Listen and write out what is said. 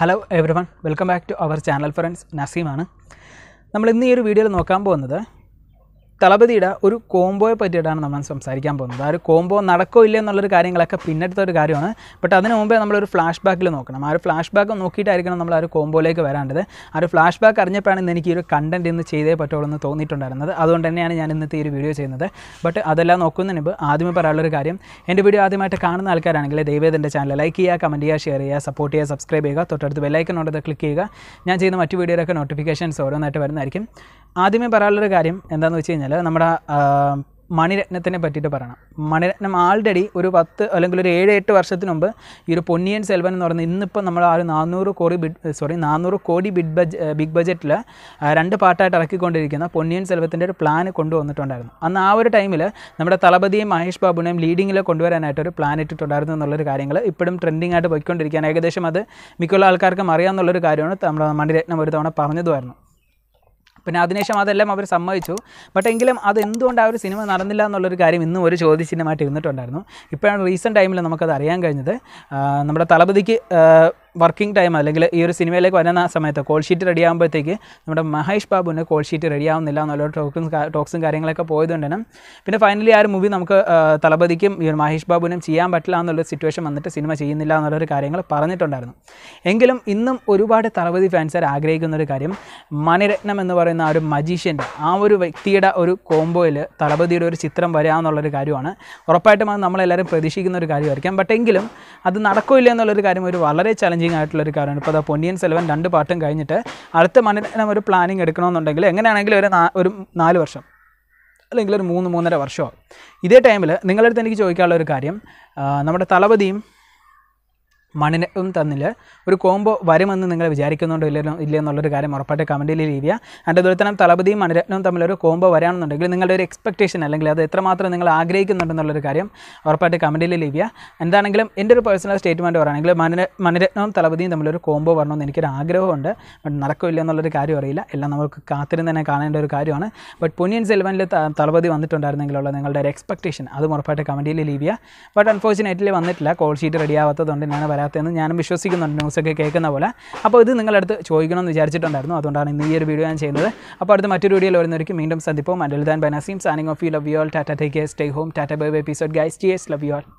hello everyone welcome back to our channel friends നസീമാണ് നമ്മൾ ഇന്ന് ഈ ഒരു വീഡിയോയിൽ നോക്കാൻ പോകുന്നത് തളപതിയുടെ ഒരു കോംബോയെ പറ്റിയിട്ടാണ് നമ്മൾ സംസാരിക്കാൻ പോകുന്നത് ആ ഒരു കോംബോ നടക്കോ ഇല്ല എന്നുള്ളൊരു കാര്യങ്ങളൊക്കെ പിന്നെടുത്ത ഒരു കാര്യമാണ് ബട്ട് അതിന് മുമ്പേ നമ്മളൊരു ഫ്ലാഷ് ബാക്കിൽ നോക്കണം ആ ഒരു ഫ്ലാഷ് ബാക്ക് നോക്കിയിട്ടായിരിക്കണം നമ്മൾ ആ ഒരു കോംബോയിലേക്ക് വരാണ്ടത് ആ ഒരു ഫ്ലാഷ് ബാക്ക് അറിഞ്ഞപ്പോഴാണ് ഇന്ന് എനിക്ക് ഒരു കണ്ടൻറ്റ് ഇന്ന് ചെയ്തേ പറ്റുള്ളൂ എന്ന് തോന്നിയിട്ടുണ്ടായിരുന്നത് അതുകൊണ്ട് തന്നെയാണ് ഞാൻ ഇന്നത്തെ ഈ ഒരു വീഡിയോ ചെയ്യുന്നത് ബട്ട് അതെല്ലാം നോക്കുന്നതിന് മുമ്പ് ആദ്യമേ പറയാനുള്ളൊരു കാര്യം എൻ്റെ വീഡിയോ ആദ്യമായിട്ട് കാണുന്ന ആൾക്കാരാണെങ്കിൽ ദൈവത്തിൻ്റെ ചാനൽ ലൈക്ക് ചെയ്യുക കമൻറ്റ് ചെയ്യുക ഷെയർ ചെയ്യുക സപ്പോർട്ട് ചെയ്യുക സബ്സ്ക്രൈബ് ചെയ്യുക തൊട്ടടുത്ത് ബെല്ലൈക്കൻ ഉണ്ടത് ക്ലിക്ക് ചെയ്യുക ഞാൻ ചെയ്യുന്ന മറ്റു വീഡിയോയിലൊക്കെ നോട്ടിഫിക്കേഷൻസ് ഓരോന്നായിട്ട് വരുന്നതായിരിക്കും ആദ്യമേ പറയാനുള്ളൊരു കാര്യം എന്താണെന്ന് വെച്ച് കഴിഞ്ഞാൽ നമ്മുടെ മണിരത്നത്തിനെ പറ്റിയിട്ട് പറയണം മണിരത്നം ആൾറെഡി ഒരു പത്ത് അല്ലെങ്കിൽ ഒരു ഏഴ് എട്ട് വർഷത്തിന് മുമ്പ് ഈ ഒരു പൊന്നിയൻ സെൽവൻ എന്ന് പറയുന്നത് ഇന്നിപ്പോൾ നമ്മൾ ആ ഒരു നാനൂറ് കോടി ബിഡ് സോറി നാനൂറ് കോടി ബിഡ് ബജ് ബിഗ് ബജറ്റിൽ രണ്ട് പാട്ടായിട്ട് ഇറക്കിക്കൊണ്ടിരിക്കുന്ന പൊന്നിയൻ സെൽവത്തിൻ്റെ ഒരു പ്ലാൻ കൊണ്ടുവന്നിട്ടുണ്ടായിരുന്നു അന്ന് ആ ഒരു ടൈമിൽ നമ്മുടെ തളപതിയും മഹേഷ് ബാബുവിനെയും ലീഡിങ്ങിൽ കൊണ്ടുവരാനായിട്ട് ഒരു പ്ലാൻ ഇട്ടിട്ടുണ്ടായിരുന്നു എന്നുള്ളൊരു കാര്യങ്ങൾ ഇപ്പോഴും ട്രെൻഡിങ് ആയിട്ട് പോയിക്കൊണ്ടിരിക്കുകയാണ് ഏകദേശം അത് മിക്കുള്ള ആൾക്കാർക്കും അറിയാമെന്നുള്ളൊരു കാര്യമാണ് നമ്മുടെ മണിരത്നം ഒരു തവണ പറഞ്ഞതുമായിരുന്നു പിന്നെ അതിനുശേഷം അതെല്ലാം അവർ സമ്മതിച്ചു ബട്ട് എങ്കിലും അതെന്തുകൊണ്ട് ആ ഒരു സിനിമ നടന്നില്ല എന്നുള്ളൊരു കാര്യം ഇന്നും ഒരു ചോദ്യചിഹ്നമായിട്ട് ഇരുന്നിട്ടുണ്ടായിരുന്നു ഇപ്പോഴാണ് റീസെൻറ്റ് ടൈമിൽ നമുക്കത് അറിയാൻ കഴിഞ്ഞത് നമ്മുടെ തളപതിക്ക് വർക്കിംഗ് ടൈം അല്ലെങ്കിൽ ഈ ഒരു സിനിമയിലേക്ക് വരുന്ന സമയത്ത് കോൾ ഷീറ്റ് റെഡി ആകുമ്പോഴത്തേക്ക് നമ്മുടെ മഹേഷ് ബാബുവിന് കോൾ ഷീറ്റ് റെഡി ആവുന്നില്ല എന്നുള്ള ടോക്കും ടോക്സും കാര്യങ്ങളൊക്കെ പോയതുകൊണ്ട് തന്നെ പിന്നെ ഫൈനലി ആ ഒരു മൂവി നമുക്ക് തലപതിക്കും ഈ ഒരു മഹേഷ് ബാബുവിനും ചെയ്യാൻ പറ്റില്ല എന്നുള്ള സിറ്റുവേഷൻ വന്നിട്ട് സിനിമ ചെയ്യുന്നില്ല എന്നുള്ളൊരു കാര്യങ്ങൾ പറഞ്ഞിട്ടുണ്ടായിരുന്നു എങ്കിലും ഇന്നും ഒരുപാട് തലപതി ഫാൻസാർ ആഗ്രഹിക്കുന്ന ഒരു കാര്യം മണിരത്നം എന്ന് പറയുന്ന ആ ഒരു മജീഷ്യൻ്റെ ആ ഒരു വ്യക്തിയുടെ ഒരു കോംബോയിൽ തലപതിയുടെ ഒരു ചിത്രം വരിക എന്നുള്ളൊരു കാര്യമാണ് ഉറപ്പായിട്ടും അത് നമ്മളെല്ലാവരും പ്രതീക്ഷിക്കുന്ന ഒരു കാര്യമായിരിക്കാം ബട്ട് എങ്കിലും അത് നടക്കില്ല എന്നുള്ളൊരു കാര്യം ഒരു വളരെ ചലഞ്ചിങ് ചേഞ്ചിങ് ആയിട്ടുള്ളൊരു ഒരു കാര്യമാണ് ഇപ്പോൾ അത് പൊന്നിയൻ സെൽവൻ രണ്ട് പാട്ടും കഴിഞ്ഞിട്ട് അടുത്ത മണ്ണിനം ഒരു പ്ലാനിങ് എടുക്കണമെന്നുണ്ടെങ്കിൽ എങ്ങനെയാണെങ്കിലും ഒരു ഒരു നാല് വർഷം അല്ലെങ്കിൽ ഒരു മൂന്ന് മൂന്നര വർഷമോ ഇതേ ടൈമിൽ നിങ്ങളുടെ അടുത്ത് എനിക്ക് ചോദിക്കാനുള്ള ഒരു കാര്യം നമ്മുടെ തലപതിയും മണിനും തന്നിൽ ഒരു കോംബോ വരുമെന്ന് നിങ്ങൾ വിചാരിക്കുന്നുണ്ടോ ഇല്ലല്ലോ ഇല്ല എന്നുള്ളൊരു കാര്യം ഉറപ്പായിട്ട് കമൻറ്റിൽ ലീവിയ എൻ്റെ അതുപോലെ തന്നെ തളപതിയും മണിരത്നവും തമ്മിലൊരു കോംബോ വരാണെന്നുണ്ടെങ്കിൽ നിങ്ങളുടെ ഒരു എക്സ്പെക്ടേഷൻ അല്ലെങ്കിൽ അത് എത്രമാത്രം നിങ്ങൾ ആഗ്രഹിക്കുന്നുണ്ടെന്നുള്ളൊരു കാര്യം ഉറപ്പായിട്ട് കമൻറ്റിൽ ലീവിയ എന്താണെങ്കിലും എൻ്റെ ഒരു പേഴ്സണൽ സ്റ്റേറ്റ്മെൻറ്റ് പറയുകയാണെങ്കിൽ മണിര മണിരത്നവും തലപതിയും തമ്മിലൊരു കോംബോ വരണമെന്ന് എനിക്കൊരു ആഗ്രഹമുണ്ട് ബട്ട് നടക്കില്ല എന്നുള്ളൊരു കാര്യം അറിയില്ല എല്ലാം നമുക്ക് കാത്തിരുന്ന് തന്നെ കാണേണ്ട ഒരു കാര്യമാണ് ബട്ട് പുനിയൻ സെൽവനിൽ തളപതി വന്നിട്ടുണ്ടായിരുന്നെങ്കിലുള്ള നിങ്ങളുടെ ഒരു എക്സ്പെക്ടേഷൻ അതും ഉറപ്പായിട്ട് കമൻറ്റിൽ ലീവിയ ബട്ട് അൺഫോർച്ചുനേറ്റ്ലി വന്നിട്ടില്ല കോൾ ഷീറ്റ് റെഡി ഞാൻ വരാത്തതെന്ന് ഞാനും വിശ്വസിക്കുന്നുണ്ട് ന്യൂസൊക്കെ കേൾക്കുന്ന പോലെ അപ്പോൾ ഇത് നിങ്ങളടുത്ത് ചോദിക്കണമെന്ന് വിചാരിച്ചിട്ടുണ്ടായിരുന്നു അതുകൊണ്ടാണ് ഇന്ന് ഈ ഒരു വീഡിയോ ഞാൻ ചെയ്യുന്നത് അപ്പോൾ അടുത്ത മറ്റൊരു വീഡിയോയിൽ വരുന്നവർക്ക് വീണ്ടും സന്ദിപ്പോ മൻഡൽദാൻ ബനസീം signing off you love you all tata take care stay home tata bye bye episode guys എസ് ലവ് യു ആൾ